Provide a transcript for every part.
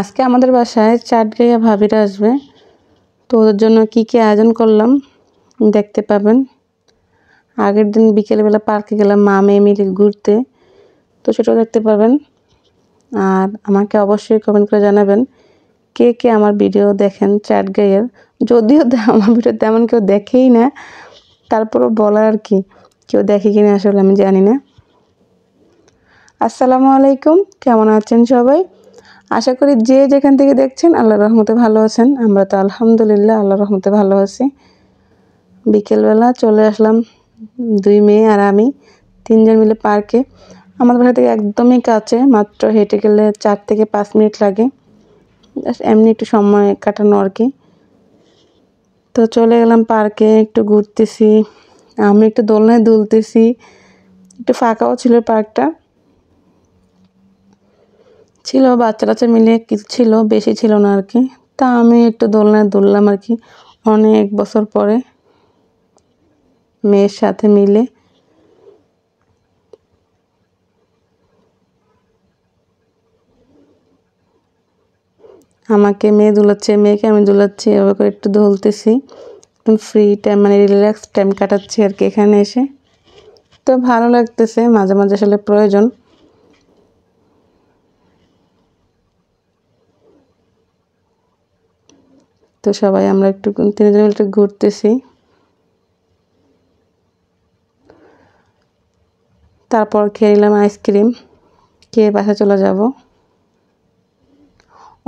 আজকে আমাদের বাসায় চাটগাইয়া ভাবিরা আসবে তো ওদের জন্য কি কি আয়োজন করলাম দেখতে পাবেন আগের দিন বিকেলবেলা পার্কে গেলাম মা মেয়ে মিলে ঘুরতে তো সেটাও দেখতে পাবেন আর আমাকে অবশ্যই কমেন্ট করে জানাবেন কে কে আমার ভিডিও দেখেন গাইয়ের যদিও আমার ভিডিও তেমন কেউ দেখেই না তারপরও বলার আর কি কেউ দেখে না আসলে আমি জানি না আসসালামু আলাইকুম কেমন আছেন সবাই আশা করি যে যেখান থেকে দেখছেন আল্লাহ রহমতে ভালো আছেন আমরা তো আলহামদুলিল্লাহ আল্লাহ রহমতে ভালো আছি বিকেলবেলা চলে আসলাম দুই মেয়ে আর আমি তিনজন মিলে পার্কে আমাদের বাসা থেকে একদমই কাছে মাত্র হেঁটে গেলে চার থেকে পাঁচ মিনিট লাগে এমনি একটু সময় কাটানো আর কি তো চলে গেলাম পার্কে একটু ঘুরতেছি আমি একটু দোলনায় দুলতেছি একটু ফাঁকাও ছিল পার্কটা ছিল বাচ্চা টাচ্চা মিলে কিছু ছিল বেশি ছিল না আর কি তা আমি একটু দোলনায় দুললাম আর কি অনেক বছর পরে মেয়ের সাথে মিলে আমাকে মেয়ে দুলাচ্ছে মেয়েকে আমি দুলাচ্ছি এভাবে করে একটু ধুলতেছি একদম ফ্রি টাইম মানে রিল্যাক্স টাইম কাটাচ্ছি আর কি এখানে এসে তো ভালো লাগতেছে মাঝে মাঝে আসলে প্রয়োজন তো সবাই আমরা একটু তিনজন একটু ঘুরতেছি তারপর খেয়ে নিলাম আইসক্রিম খেয়ে বাসা চলে যাব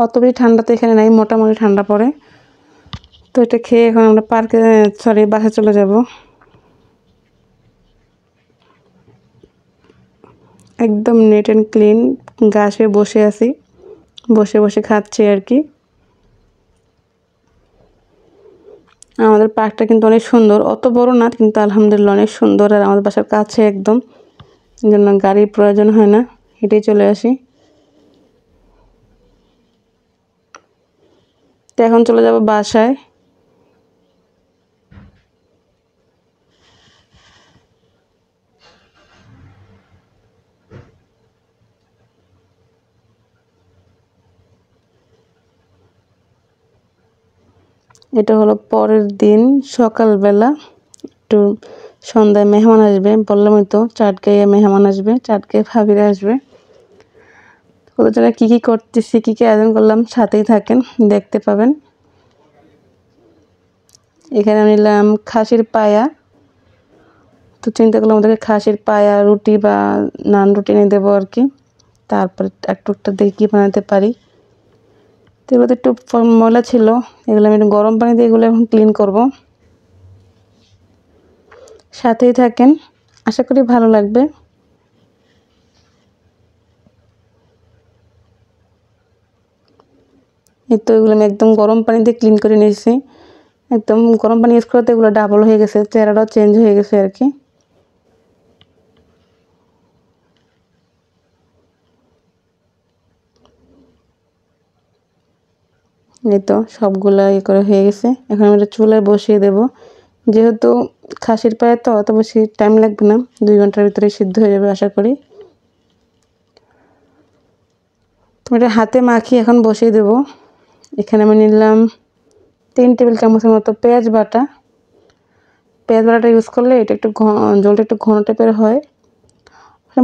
অত বেশি ঠান্ডা তো এখানে নাই মোটামুটি ঠান্ডা পড়ে তো এটা খেয়ে এখন আমরা পার্কে সরি বাসা চলে যাব একদম নেট অ্যান্ড ক্লিন গাছে বসে আছি বসে বসে খাচ্ছি আর কি আমাদের পার্কটা কিন্তু অনেক সুন্দর অত বড় না কিন্তু আলহামদুলিল্লাহ অনেক সুন্দর আর আমাদের বাসার কাছে একদম জন্য গাড়ির প্রয়োজন হয় না হেঁটেই চলে আসি তো এখন চলে যাব বাসায় এটা হলো পরের দিন সকালবেলা একটু সন্ধ্যায় মেহমান আসবে বললামই তো চাট খাইয়ে মেহমান আসবে চাট খেয়ে ফাবিরে আসবে কতটা কী কী করতেছি কী কী আয়োজন করলাম সাথেই থাকেন দেখতে পাবেন এখানে নিলাম খাসির পায়া তো চিন্তা করলাম ওদেরকে খাসির পায়া রুটি বা নান রুটি এনে দেবো আর কি তারপর একটু একটা দেখি বানাতে পারি তো এগুলোতে একটু ময়লা ছিল এগুলো আমি একটু গরম পানি দিয়ে এগুলো এখন ক্লিন করব সাথেই থাকেন আশা করি ভালো লাগবে এই তো এগুলো আমি একদম গরম পানি দিয়ে ক্লিন করে নিয়েছি একদম গরম পানি ইউজ করতে এগুলো ডাবল হয়ে গেছে চেহারাটাও চেঞ্জ হয়ে গেছে আর কি এই তো সবগুলো ইয়ে করে হয়ে গেছে এখন আমরা চুলায় বসিয়ে দেব যেহেতু খাসির পায়ে তো অত বেশি টাইম লাগবে না দুই ঘন্টার ভিতরে সিদ্ধ হয়ে যাবে আশা করি তোমার এটা হাতে মাখিয়ে এখন বসিয়ে দেব এখানে আমি নিলাম তিন টেবিল চামচের মতো পেঁয়াজ বাটা পেঁয়াজ বাটাটা ইউজ করলে এটা একটু জলটা একটু ঘন টাইপের হয়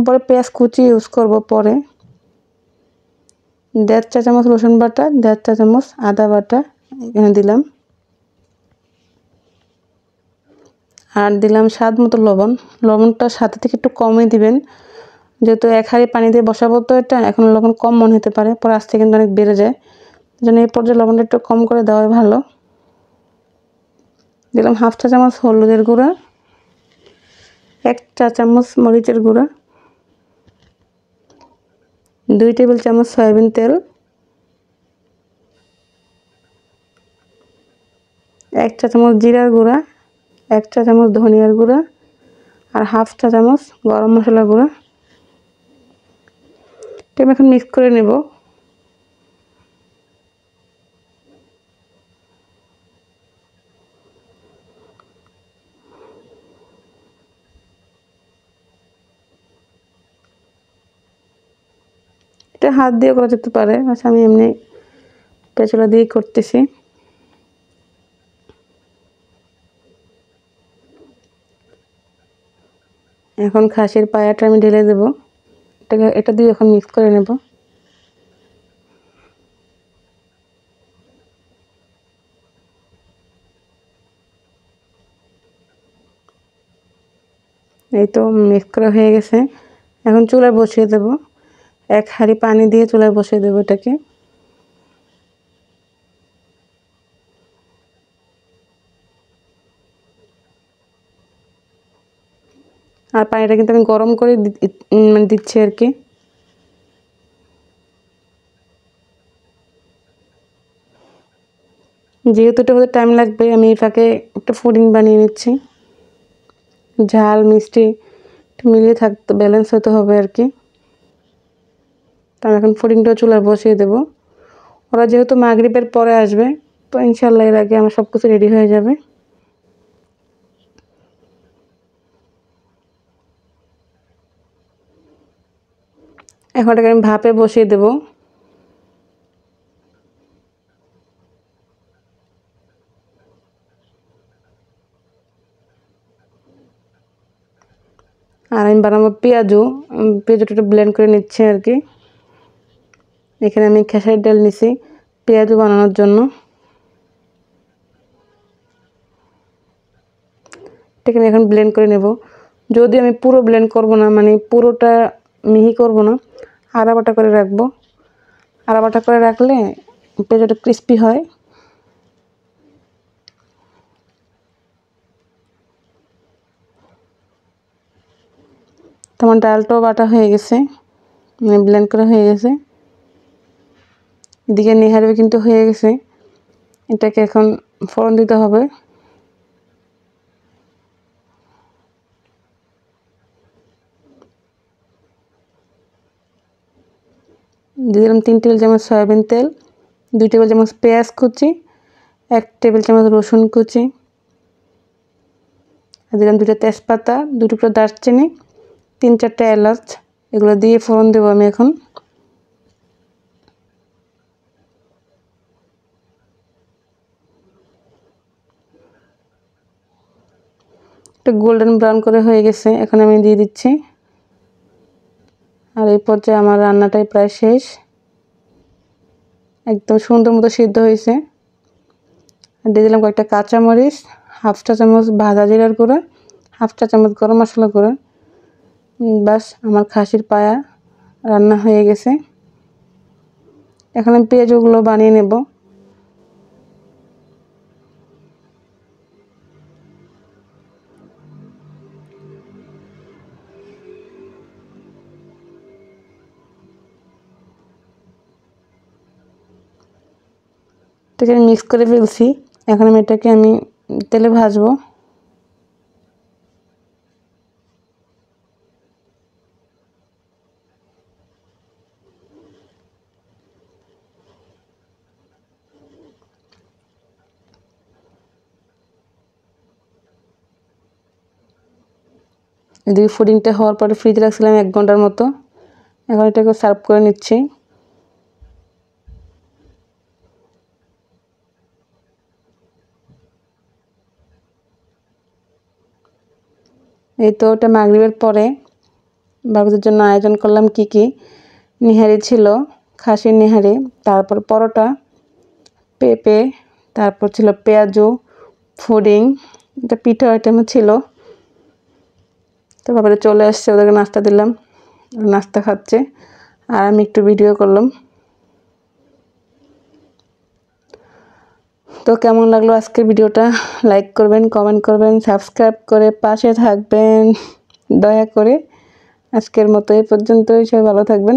পরে পেঁয়াজ কুচি ইউজ করব পরে দেড় চা চামচ রসুন বাটা দেড় চা চামচ আদা বাটা এখানে দিলাম আর দিলাম স্বাদ মতো লবণ লবণটা সাথে থেকে একটু কমই দিবেন যেহেতু এক হাড়ি পানি দিয়ে বসাবো তো এটা এখন লবণ কম মনে হতে পারে পরে আস্তে কিন্তু অনেক বেড়ে যায় যেন এই পর্যায়ে লবণটা একটু কম করে দেওয়াই ভালো দিলাম হাফ চা চামচ হলুদের গুঁড়া এক চা চামচ মরিচের গুঁড়া দুই টেবিল চামচ সয়াবিন তেল এক চা চামচ জিরার গুঁড়া এক চা চামচ ধনিয়ার গুঁড়া আর হাফ চা চামচ গরম মশলা গুঁড়া এটা আমি এখন মিক্স করে নেবো এটা হাত দিয়ে করা যেতে পারে আচ্ছা আমি এমনি পেঁচলা দিয়ে করতেছি এখন খাসির পায়াটা আমি ঢেলে দেবো এটাকে এটা দিয়ে এখন মিক্স করে নেব এই তো মিক্স করা হয়ে গেছে এখন চুলা বসিয়ে দেবো এক হাঁড়ি পানি দিয়ে চুলায় বসিয়ে দেবো এটাকে আর পানিটা কিন্তু আমি গরম করে মানে দিচ্ছি আর কি যেহেতু এটা হতে টাইম লাগবে আমি এটাকে একটা ফুডিং বানিয়ে নিচ্ছি ঝাল মিষ্টি মিলিয়ে থাকতে ব্যালেন্স হতে হবে আর কি তো আমি এখন ফুডিংটাও চুলার বসিয়ে দেবো ওরা যেহেতু মাগরীবের পরে আসবে তো ইনশাল্লাহ এর আগে আমার সব কিছু রেডি হয়ে যাবে এখন এটাকে আমি ভাপে বসিয়ে দেব আর আমি বানাবো পেঁয়াজু পেঁয়াজুটা একটু ব্লেন্ড করে নিচ্ছে আর কি এখানে আমি খেসারির ডাল নিছি পেঁয়াজু বানানোর জন্য এখানে এখন ব্লেন্ড করে নেব যদি আমি পুরো ব্লেন্ড করব না মানে পুরোটা মিহি করব না আড়া বাটা করে রাখবো আড়া বাটা করে রাখলে পেঁয়াজটা ক্রিস্পি হয় তোমার ডালটাও বাটা হয়ে গেছে মানে ব্লেন্ড করা হয়ে গেছে এদিকে নেহারও কিন্তু হয়ে গেছে এটাকে এখন ফোড়ন দিতে হবে দিয়ে দিলাম তিন টেবিল চামচ সয়াবিন তেল দুই টেবিল চামচ পেঁয়াজ কুচি এক টেবিল চামচ রসুন কুচি দিলাম দুটো তেজপাতা দুটো টুকরো দারচিনি তিন চারটে এলাচ এগুলো দিয়ে ফোড়ন দেবো আমি এখন একটু গোল্ডেন ব্রাউন করে হয়ে গেছে এখন আমি দিয়ে দিচ্ছি আর এই পর্যায়ে আমার রান্নাটাই প্রায় শেষ একদম সুন্দর মতো সিদ্ধ হয়েছে দিয়ে দিলাম কয়েকটা কাঁচামরিচ হাফ চা চামচ ভাজা জিরার করে হাফ চা চামচ গরম মশলা করে বাস আমার খাসির পায়া রান্না হয়ে গেছে এখন আমি পেঁয়াজগুলো বানিয়ে নেব এটাকে আমি মিক্স করে ফেলছি এখন আমি এটাকে আমি তেলে ভাজবো এদিকে ফুডিংটা হওয়ার পরে ফ্রিজে রাখছিলাম এক ঘন্টার মতো এখন এটাকে সার্ভ করে নিচ্ছি এই তো ওটা মাগরিবের পরে বাবুদের জন্য আয়োজন করলাম কি কি নিহারি ছিল খাসির নিহারি তারপর পরোটা পেঁপে তারপর ছিল পেঁয়াজু ফুডিং এটা পিঠা আইটেমও ছিল তো বাবারা চলে আসছে ওদেরকে নাস্তা দিলাম নাস্তা খাচ্ছে আর আমি একটু ভিডিও করলাম তো কেমন লাগলো আজকের ভিডিওটা লাইক করবেন কমেন্ট করবেন সাবস্ক্রাইব করে পাশে থাকবেন দয়া করে আজকের মতো এই পর্যন্তই সবাই ভালো থাকবেন